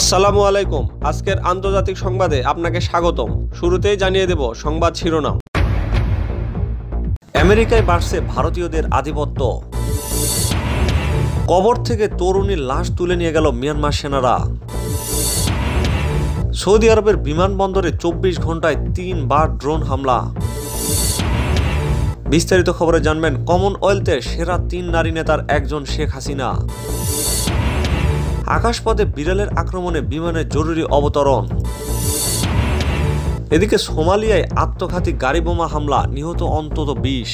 আসসালামু আলাইকুম আজকের আন্তর্জাতিক সংবাদে আপনাকে স্বাগতম শুরুতেই জানিয়ে দেব সংবাদ শিরোনাম আমেরিকায় বাড়ছে ভারতীয়দের আধিপত্য কবর থেকে তরুণীর লাশ তুলে নিয়ে গেল মিয়ানমার সেনারা সৌদি আরবের বিমানবন্দরে চব্বিশ ঘন্টায় তিনবার ড্রোন হামলা বিস্তারিত খবরে জানবেন কমনওয়েলথের সেরা তিন নারী নেতার একজন শেখ হাসিনা আকাশপথে বিড়ালের আক্রমণে বিমানের জরুরি অবতরণ এদিকে সোমালিয়ায় আত্মঘাতী গাড়ি বোমা হামলা নিহত অন্তত বিশ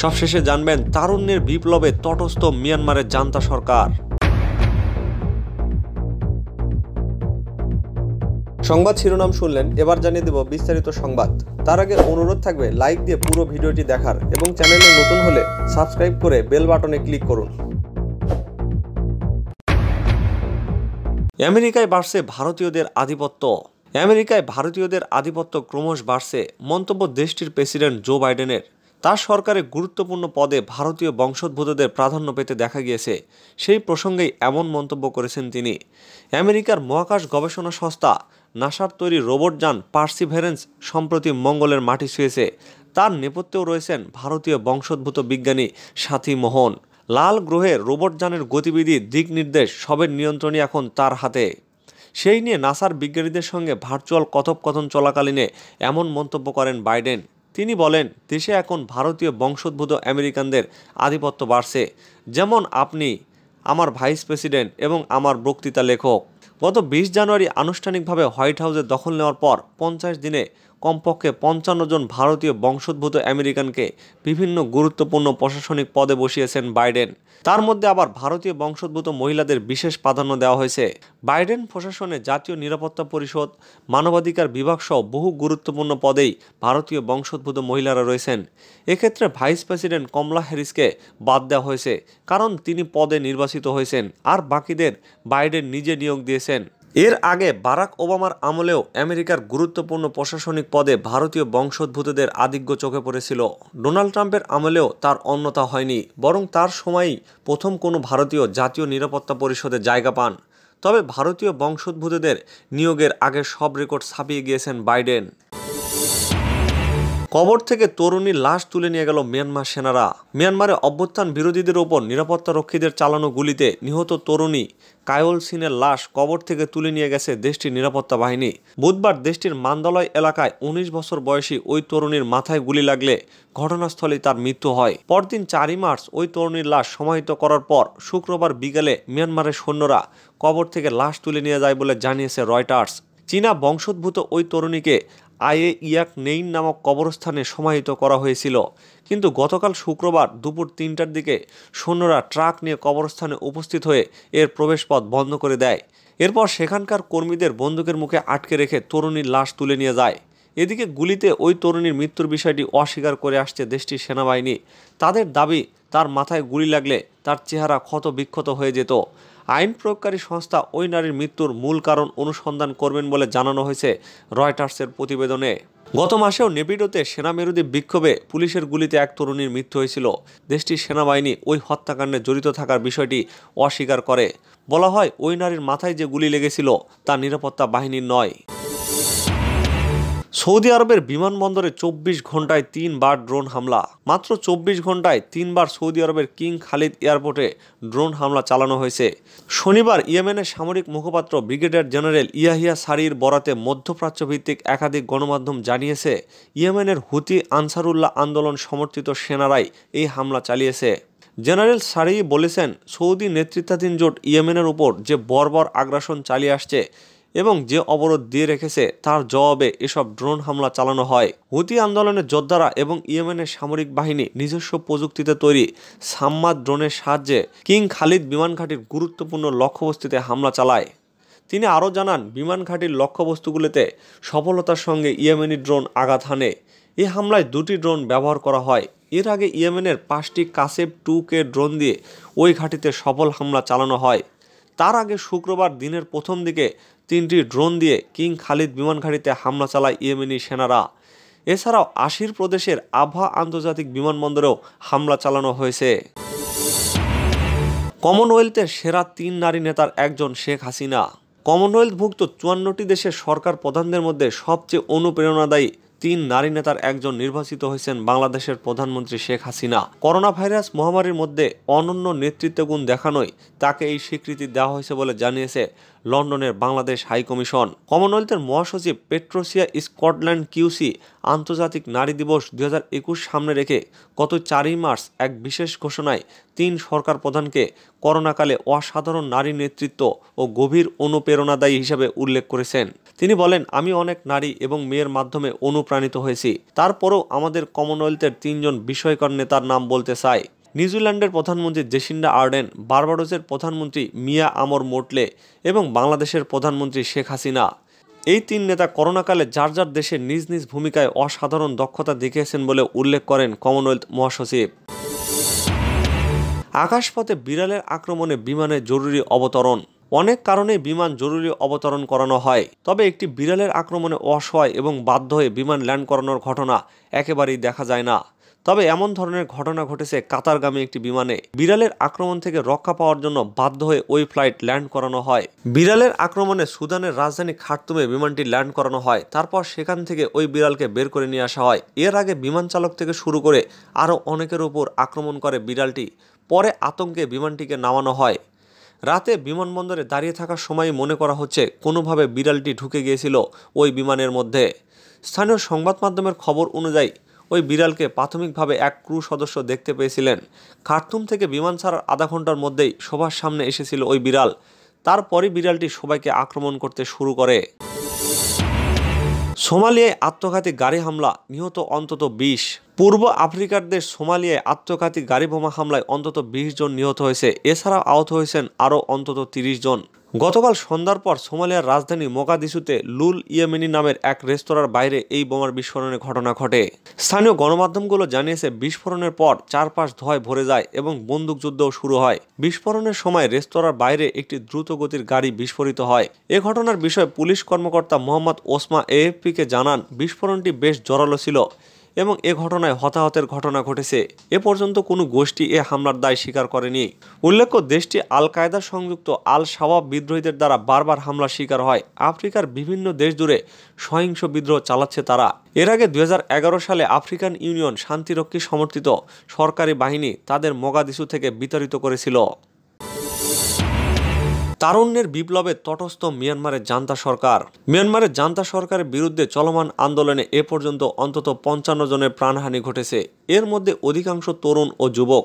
সবশেষে জানবেন তারুণ্যের বিপ্লবে তটস্থ মিয়ানমারের জান্তা সরকার সংবাদ শিরোনাম শুনলেন এবার জানিয়ে দেব বিস্তারিত সংবাদ তার আগে অনুরোধ থাকবে লাইক দিয়ে পুরো ভিডিওটি দেখার এবং চ্যানেলে নতুন হলে সাবস্ক্রাইব করে বেল বাটনে ক্লিক করুন আমেরিকায় বাড়ছে ভারতীয়দের আধিপত্য আমেরিকায় ভারতীয়দের আধিপত্য ক্রমশ বাড়ছে মন্তব্য দেশটির প্রেসিডেন্ট জো বাইডেনের তার সরকারে গুরুত্বপূর্ণ পদে ভারতীয় বংশোদ্ভূতদের প্রাধান্য পেতে দেখা গিয়েছে সেই প্রসঙ্গেই এমন মন্তব্য করেছেন তিনি আমেরিকার মহাকাশ গবেষণা সংস্থা নাসার তৈরি রোবট যান পার্সিভেরেন্স সম্প্রতি মঙ্গলের মাটি ছুঁয়েছে তার নেপথ্যেও রয়েছেন ভারতীয় বংশোদ্ভূত বিজ্ঞানী সাথী মোহন লাল গ্রহের রোবটযানের গতিবিধি দিক নির্দেশ সবের নিয়ন্ত্রণই এখন তার হাতে সেই নিয়ে নাসার বিজ্ঞানীদের সঙ্গে ভার্চুয়াল কথোপকথন চলাকালীনে এমন মন্তব্য করেন বাইডেন তিনি বলেন দেশে এখন ভারতীয় বংশোদ্ভূত আমেরিকানদের আধিপত্য বাড়ছে যেমন আপনি আমার ভাইস প্রেসিডেন্ট এবং আমার বক্তৃতা লেখক গত বিশ জানুয়ারি আনুষ্ঠানিকভাবে হোয়াইট হাউসে দখল নেওয়ার পর পঞ্চাশ দিনে কমপক্ষে পঞ্চান্ন জন ভারতীয় বংশোদ্ভূত আমেরিকানকে বিভিন্ন গুরুত্বপূর্ণ প্রশাসনিক পদে বসিয়েছেন বাইডেন তার মধ্যে আবার ভারতীয় বংশোদ্ভূত মহিলাদের বিশেষ প্রাধান্য দেওয়া হয়েছে বাইডেন প্রশাসনে জাতীয় নিরাপত্তা পরিষদ মানবাধিকার বিভাগ সহ বহু গুরুত্বপূর্ণ পদেই ভারতীয় বংশোদ্ভূত মহিলারা রয়েছেন এক্ষেত্রে ভাইস প্রেসিডেন্ট কমলা হ্যারিসকে বাদ দেওয়া হয়েছে কারণ তিনি পদে নির্বাচিত হয়েছেন আর বাকিদের বাইডেন নিজে নিয়োগ দিয়েছেন এর আগে বারাক ওবামার আমলেও আমেরিকার গুরুত্বপূর্ণ প্রশাসনিক পদে ভারতীয় বংশোদ্ভূতদের আধিক্য চোখে পড়েছিল ডোনাল্ড ট্রাম্পের আমলেও তার অন্যতা হয়নি বরং তার সময়ই প্রথম কোনো ভারতীয় জাতীয় নিরাপত্তা পরিষদে জায়গা পান তবে ভারতীয় বংশোদ্ভূতদের নিয়োগের আগে সব রেকর্ড ছাপিয়ে গিয়েছেন বাইডেন কবর থেকে তরুণীর লাশ তুলে নিয়ে গেল মিয়ানমার সেনারা মিয়ানমারে অভ্যুত্থান বিরোধীদের ওপর নিরাপত্তা রক্ষীদের চালানো গুলিতে নিহত তরুণী কায়ল সিনের লাশ কবর থেকে তুলে নিয়ে গেছে দেশটির নিরাপত্তা বাহিনী বুধবার দেশটির মান্দালয় এলাকায় ১৯ বছর বয়সী ওই তরুণীর মাথায় গুলি লাগলে ঘটনাস্থলে তার মৃত্যু হয় পরদিন চারই মার্চ ওই তরুণীর লাশ সমাহিত করার পর শুক্রবার বিকেলে মিয়ানমারের সৈন্যরা কবর থেকে লাশ তুলে নিয়ে যায় বলে জানিয়েছে রয়টার্স চীনা বংশোদ্ভূত ওই তরুণীকে আয়ে ইয়াক নেইন নামক কবরস্থানে সমাহিত করা হয়েছিল কিন্তু গতকাল শুক্রবার দুপুর তিনটার দিকে সৈন্যরা ট্রাক নিয়ে কবরস্থানে উপস্থিত হয়ে এর প্রবেশপথ বন্ধ করে দেয় এরপর সেখানকার কর্মীদের বন্দুকের মুখে আটকে রেখে তরুণীর লাশ তুলে নিয়ে যায় এদিকে গুলিতে ওই তরুণীর মৃত্যুর বিষয়টি অস্বীকার করে আসছে দেশটির সেনাবাহিনী তাদের দাবি তার মাথায় গুলি লাগলে তার চেহারা ক্ষত বিক্ষত হয়ে যেত আইন প্রয়োগকারী সংস্থা ওই নারীর মৃত্যুর মূল কারণ অনুসন্ধান করবেন বলে জানানো হয়েছে রয়টার্সের প্রতিবেদনে গত মাসেও নেপিডোতে সেনামেরুদী বিক্ষোভে পুলিশের গুলিতে এক তরুণীর মৃত্যু হয়েছিল দেশটির সেনাবাহিনী ওই হত্যাকাণ্ডে জড়িত থাকার বিষয়টি অস্বীকার করে বলা হয় ওই নারীর মাথায় যে গুলি লেগেছিল তা নিরাপত্তা বাহিনীর নয় সৌদি আরবের বিমানবন্দরে চব্বিশ ঘন্টায় তিনবার ড্রোন হামলা মাত্র চব্বিশ ঘন্টায় তিনবার সৌদি আরবের কিং খালিদ এয়ারপোর্টে ড্রোন হামলা চালানো হয়েছে শনিবার ইয়েমেনের সামরিক মুখপাত্র ব্রিগেডিয়ার জেনারেল ইয়াহিয়া সারির বরাতে মধ্যপ্রাচ্যভিত্তিক একাধিক গণমাধ্যম জানিয়েছে ইয়েমেনের হুতি আনসারুল্লাহ আন্দোলন সমর্থিত সেনারাই এই হামলা চালিয়েছে জেনারেল সারি বলেছেন সৌদি নেতৃত্বাধীন জোট ইয়েমেনের উপর যে বর্বর আগ্রাসন চালিয়ে আসছে এবং যে অবরোধ দিয়ে রেখেছে তার জবাবে এসব ড্রোন হামলা চালানো হয় হুতি আন্দোলনের যোদ্ধারা এবং ইয়েমেনের সামরিক বাহিনী নিজস্ব প্রযুক্তিতে তৈরি সাম্মাদ ড্রোনের সাহায্যে কিং খালিদ বিমান ঘাঁটির গুরুত্বপূর্ণ লক্ষ্যবস্তিতে হামলা চালায় তিনি আরও জানান বিমান ঘাঁটির লক্ষ্যবস্তুগুলিতে সফলতার সঙ্গে ইয়েমেনি ড্রোন আঘাত হানে এই হামলায় দুটি ড্রোন ব্যবহার করা হয় এর আগে ইয়েমেনের পাঁচটি কাসেব টু কে ড্রোন দিয়ে ওই ঘাঁটিতে সফল হামলা চালানো হয় তার আগে শুক্রবার দিনের প্রথম দিকে তিনটি ড্রোন দিয়ে কিং খালিদ বিমান ঘাঁটিতে হামলা চালায় ইয়েমেনি সেনারা এছাড়াও আশির প্রদেশের আভা আন্তর্জাতিক বিমানবন্দরেও হামলা চালানো হয়েছে কমনওয়েলথের সেরা তিন নারী নেতার একজন শেখ হাসিনা কমনওয়েলথভুক্ত চুয়ান্নটি দেশের সরকার প্রধানদের মধ্যে সবচেয়ে অনুপ্রেরণাদায়ী তিন নারী নেতার একজন নির্বাচিত হয়েছেন বাংলাদেশের প্রধানমন্ত্রী শেখ হাসিনা করোনা ভাইরাস মহামারীর মধ্যে অনন্য নেতৃত্বগুণ দেখানোই তাকে এই স্বীকৃতি দেওয়া হয়েছে বলে জানিয়েছে লন্ডনের বাংলাদেশ হাইকমিশন কমনওয়েলথের মহাসচিব পেট্রোসিয়া স্কটল্যান্ড কিউসি আন্তর্জাতিক নারী দিবস দু সামনে রেখে গত চারই মার্চ এক বিশেষ ঘোষণায় তিন সরকার প্রধানকে করোনাকালে অসাধারণ নারী নেতৃত্ব ও গভীর অনুপ্রেরণাদায়ী হিসাবে উল্লেখ করেছেন তিনি বলেন আমি অনেক নারী এবং মেয়ের মাধ্যমে অনুপ্রাণিত হয়েছি তারপরও আমাদের কমনওয়েলথের তিনজন বিষয়কর নেতার নাম বলতে চাই নিউজিল্যান্ডের প্রধানমন্ত্রী জেসিন্ডা আর্ডেন বার্বাডোসের প্রধানমন্ত্রী মিয়া আমর মোটলে এবং বাংলাদেশের প্রধানমন্ত্রী শেখ হাসিনা এই তিন নেতা করোনাকালে যার যার দেশের নিজ নিজ ভূমিকায় অসাধারণ দক্ষতা দেখিয়েছেন বলে উল্লেখ করেন কমনওয়েলথ মহাসচিব আকাশপথে বিড়ালের আক্রমণে বিমানে জরুরি অবতরণ অনেক কারণে বিমান জরুরি অবতরণ করানো হয় তবে একটি বিড়ালের আক্রমণে অসহায় এবং বাধ্য হয়ে বিমান ল্যান্ড করানোর ঘটনা একেবারেই দেখা যায় না তবে এমন ধরনের ঘটনা ঘটেছে কাতারগামী একটি বিমানে বিড়ালের আক্রমণ থেকে রক্ষা পাওয়ার জন্য বাধ্য হয়ে ওই ফ্লাইট ল্যান্ড করানো হয় বিড়ালের আক্রমণে সুদানের রাজধানী খার্তুমে বিমানটি ল্যান্ড করানো হয় তারপর সেখান থেকে ওই বিড়ালকে বের করে নিয়ে আসা হয় এর আগে বিমান চালক থেকে শুরু করে আরও অনেকের উপর আক্রমণ করে বিড়ালটি পরে আতঙ্কে বিমানটিকে নামানো হয় রাতে বিমানবন্দরে দাঁড়িয়ে থাকার সময় মনে করা হচ্ছে কোনোভাবে বিড়ালটি ঢুকে গিয়েছিল ওই বিমানের মধ্যে স্থানীয় সংবাদ মাধ্যমের খবর অনুযায়ী ওই বিড়ালকে প্রাথমিকভাবে এক ক্রু সদস্য দেখতে পেয়েছিলেন খার্তুম থেকে বিমান ছাড়ার আধা ঘন্টার মধ্যেই সবার সামনে এসেছিল ওই বিড়াল তারপরই বিড়ালটি সবাইকে আক্রমণ করতে শুরু করে সোমালিয়ায় আত্মঘাতী গাড়ি হামলা নিহত অন্তত বিশ পূর্ব আফ্রিকার দেশ সোমালিয়ায় আত্মঘাতী গাড়ি বোমা হামলায় অন্তত বিশ জন নিহত হয়েছে এছাড়াও আহত হয়েছেন আরও অন্তত তিরিশ জন গতকাল সন্ধ্যার পর সোমালিয়ার রাজধানী মোকাদিসুতে লুল ইয়েমেনি নামের এক রেস্তোরাঁর বাইরে এই বোমার বিস্ফোরণের ঘটনা ঘটে স্থানীয় গণমাধ্যমগুলো জানিয়েছে বিস্ফোরণের পর চারপাশ ধোঁয় ভরে যায় এবং বন্দুকযুদ্ধও শুরু হয় বিস্ফোরণের সময় রেস্তোরাঁর বাইরে একটি দ্রুতগতির গাড়ি বিস্ফোরিত হয় এ ঘটনার বিষয়ে পুলিশ কর্মকর্তা মোহাম্মদ ওসমা এএফপিকে জানান বিস্ফোরণটি বেশ জোরালো ছিল এবং এ ঘটনায় হতাহতের ঘটনা ঘটেছে এ পর্যন্ত কোনো গোষ্ঠী এ হামলার দায় স্বীকার করেনি উল্লেখ্য দেশটি আল কায়দার সংযুক্ত আল সাবাব বিদ্রোহীদের দ্বারা বারবার হামলার শিকার হয় আফ্রিকার বিভিন্ন দেশ জুড়ে সহিংস বিদ্রোহ চালাচ্ছে তারা এর আগে দু সালে আফ্রিকান ইউনিয়ন শান্তিরক্ষী সমর্থিত সরকারি বাহিনী তাদের মগাদিসু থেকে বিতাড়িত করেছিল তারুণ্যের বিপ্লবে তটস্থ মিয়ানমারের জান্তা সরকার মিয়ানমারের জান্তা সরকারের বিরুদ্ধে চলমান আন্দোলনে এ পর্যন্ত অন্তত পঞ্চান্ন জনের প্রাণহানি ঘটেছে এর মধ্যে অধিকাংশ তরুণ ও যুবক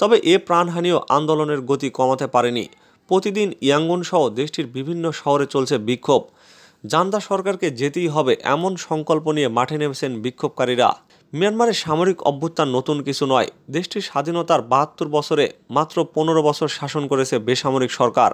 তবে এ প্রাণহানিও আন্দোলনের গতি কমাতে পারেনি প্রতিদিন ইয়াঙ্গন সহ দেশটির বিভিন্ন শহরে চলছে বিক্ষোভ জান্তা সরকারকে যেতেই হবে এমন সংকল্প নিয়ে মাঠে নেমেছেন বিক্ষোভকারীরা মিয়ানমারের সামরিক অভ্যুত্থান নতুন কিছু নয় দেশটির স্বাধীনতার বাহাত্তর বছরে মাত্র পনেরো বছর শাসন করেছে বেসামরিক সরকার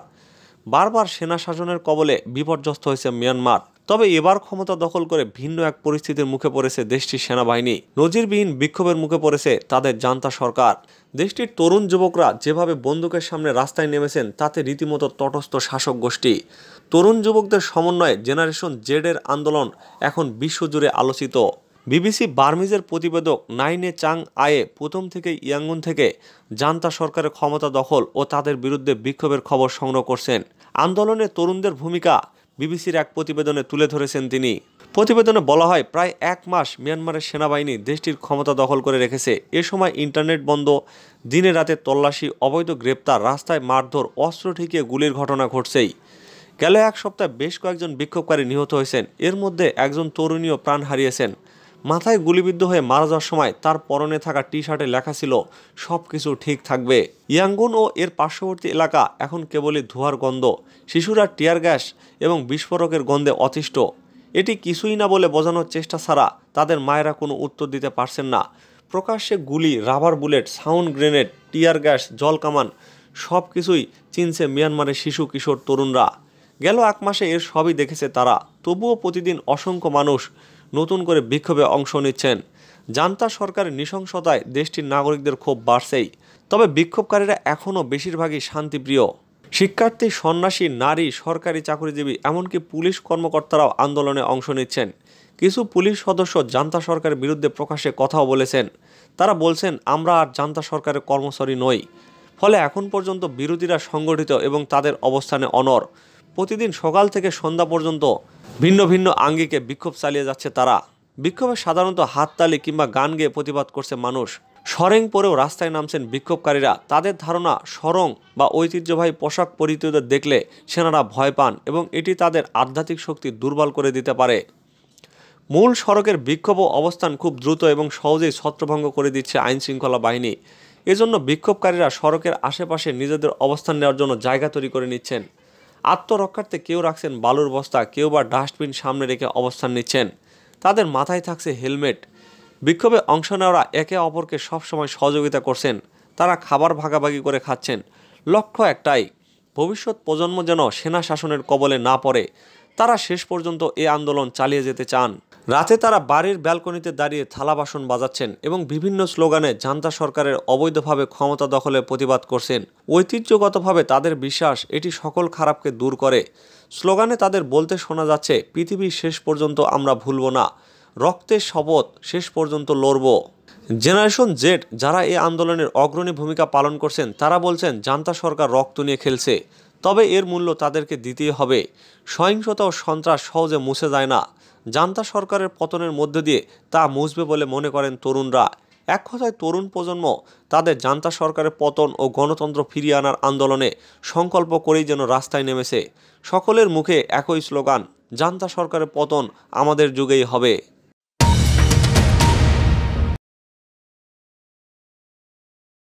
বারবার সেনা শাসনের কবলে বিপর্যস্ত হয়েছে মিয়ানমার তবে এবার ক্ষমতা দখল করে ভিন্ন এক পরিস্থিতির মুখে পড়েছে দেশটির সেনাবাহিনী নজিরবিহীন বিক্ষোভের মুখে পড়েছে তাদের জান্তা সরকার দেশটির তরুণ যুবকরা যেভাবে বন্দুকের সামনে রাস্তায় নেমেছেন তাতে রীতিমতো তটস্থ শাসক গোষ্ঠী তরুণ যুবকদের সমন্বয়ে জেনারেশন জেডের আন্দোলন এখন বিশ্বজুড়ে আলোচিত বিবিসি বার্মিজের প্রতিবেদক নাইনে চাং আয়ে প্রথম থেকে ইয়াঙ্গুন থেকে জান্তা সরকারের ক্ষমতা দখল ও তাদের বিরুদ্ধে বিক্ষোভের খবর সংগ্রহ করছেন আন্দোলনে তরুণদের ভূমিকা বিবিসির এক প্রতিবেদনে তুলে ধরেছেন তিনি প্রতিবেদনে বলা হয় প্রায় এক মাস মিয়ানমারের সেনাবাহিনী দেশটির ক্ষমতা দখল করে রেখেছে এ সময় ইন্টারনেট বন্ধ দিনে রাতে তল্লাশি অবৈধ গ্রেপ্তার রাস্তায় মারধর অস্ত্র ঠেকিয়ে গুলির ঘটনা ঘটছেই গেল এক সপ্তাহে বেশ কয়েকজন বিক্ষোভকারী নিহত হয়েছেন এর মধ্যে একজন তরুণীও প্রাণ হারিয়েছেন মাথায় গুলিবিদ্ধ হয়ে মারা যাওয়ার সময় তার পরনে থাকা টি শার্টে লেখা ছিল সব কিছু ঠিক থাকবে ইয়াঙ্গুন ও এর পার্শ্ববর্তী এলাকা এখন কেবলই ধোয়ার গন্ধ শিশুরা টিয়ার গ্যাস এবং বিস্ফোরকের গন্ধে অতিষ্ঠ এটি কিছুই না বলে বোঝানোর চেষ্টা ছাড়া তাদের মায়েরা কোনো উত্তর দিতে পারছেন না প্রকাশ্যে গুলি rubber bullet sound grenade tear gas জল কামান সব কিছুই চিনছে মিয়ানমারের শিশু কিশোর তরুণরা গেল এক মাসে এর সবই দেখেছে তারা তবুও প্রতিদিন অসংখ্য মানুষ নতুন করে বিক্ষোভে অংশ নিচ্ছেন জান্তা সরকারের নৃশংসতায় দেশটির নাগরিকদের ক্ষোভ বাড়ছেই তবে বিক্ষোভকারীরা এখনও বেশিরভাগই শান্তিপ্রিয় শিক্ষার্থী সন্ন্যাসী নারী সরকারি চাকরিজীবী এমনকি পুলিশ কর্মকর্তারাও আন্দোলনে অংশ নিচ্ছেন কিছু পুলিশ সদস্য জান্তা সরকারের বিরুদ্ধে প্রকাশে কথাও বলেছেন তারা বলছেন আমরা আর জান্তা সরকারের কর্মচারী নই ফলে এখন পর্যন্ত বিরোধীরা সংগঠিত এবং তাদের অবস্থানে অনর প্রতিদিন সকাল থেকে সন্ধ্যা পর্যন্ত ভিন্ন ভিন্ন আঙ্গিকে বিক্ষোভ চালিয়ে যাচ্ছে তারা বিক্ষোভে সাধারণত হাততালি কিংবা গান গেয়ে প্রতিবাদ করছে মানুষ সরেং পরেও রাস্তায় নামছেন বিক্ষোভকারীরা তাদের ধারণা সরং বা ঐতিহ্যবাহী পোশাক পরিহিতদের দেখলে সেনারা ভয় পান এবং এটি তাদের আধ্যাত্মিক শক্তি দুর্বল করে দিতে পারে মূল সড়কের বিক্ষোভ অবস্থান খুব দ্রুত এবং সহজেই ছত্রভঙ্গ করে দিচ্ছে আইন বাহিনী এজন্য বিক্ষোভকারীরা সড়কের আশেপাশে নিজেদের অবস্থান নেওয়ার জন্য জায়গা তৈরি করে নিচ্ছেন আত্মরক্ষার্থে কেউ রাখছেন বালুর বস্তা কেউ বা ডাস্টবিন সামনে রেখে অবস্থান নিচ্ছেন তাদের মাথায় থাকছে হেলমেট বিক্ষোভে অংশ নেওয়ারা একে অপরকে সবসময় সহযোগিতা করছেন তারা খাবার ভাগাভাগি করে খাচ্ছেন লক্ষ্য একটাই ভবিষ্যৎ প্রজন্ম যেন সেনা শাসনের কবলে না পড়ে তারা শেষ পর্যন্ত এ আন্দোলন চালিয়ে যেতে চান রাতে তারা বাড়ির ব্যালকনিতে দাঁড়িয়ে থালা বাসন বাজাচ্ছেন এবং বিভিন্ন স্লোগানে জান্তা সরকারের অবৈধভাবে ক্ষমতা দখলে প্রতিবাদ করছেন ঐতিহ্যগতভাবে তাদের বিশ্বাস এটি সকল খারাপকে দূর করে স্লোগানে তাদের বলতে শোনা যাচ্ছে পৃথিবী শেষ পর্যন্ত আমরা ভুলব না রক্তের শপথ শেষ পর্যন্ত লড়ব জেনারেশন জেড যারা এই আন্দোলনের অগ্রণী ভূমিকা পালন করছেন তারা বলছেন জান্তা সরকার রক্ত নিয়ে খেলছে তবে এর মূল্য তাদেরকে দিতেই হবে সহিংসতা ও সন্ত্রাস সহজে মুছে যায় না জান্তা সরকারের পতনের মধ্য দিয়ে তা মুছবে বলে মনে করেন তরুণরা এক কথায় তরুণ প্রজন্ম তাদের জান্তা সরকারের পতন ও গণতন্ত্র ফিরিয়ে আনার আন্দোলনে সংকল্প করেই যেন রাস্তায় নেমেছে সকলের মুখে একই স্লোগান জান্তা সরকারের পতন আমাদের যুগেই হবে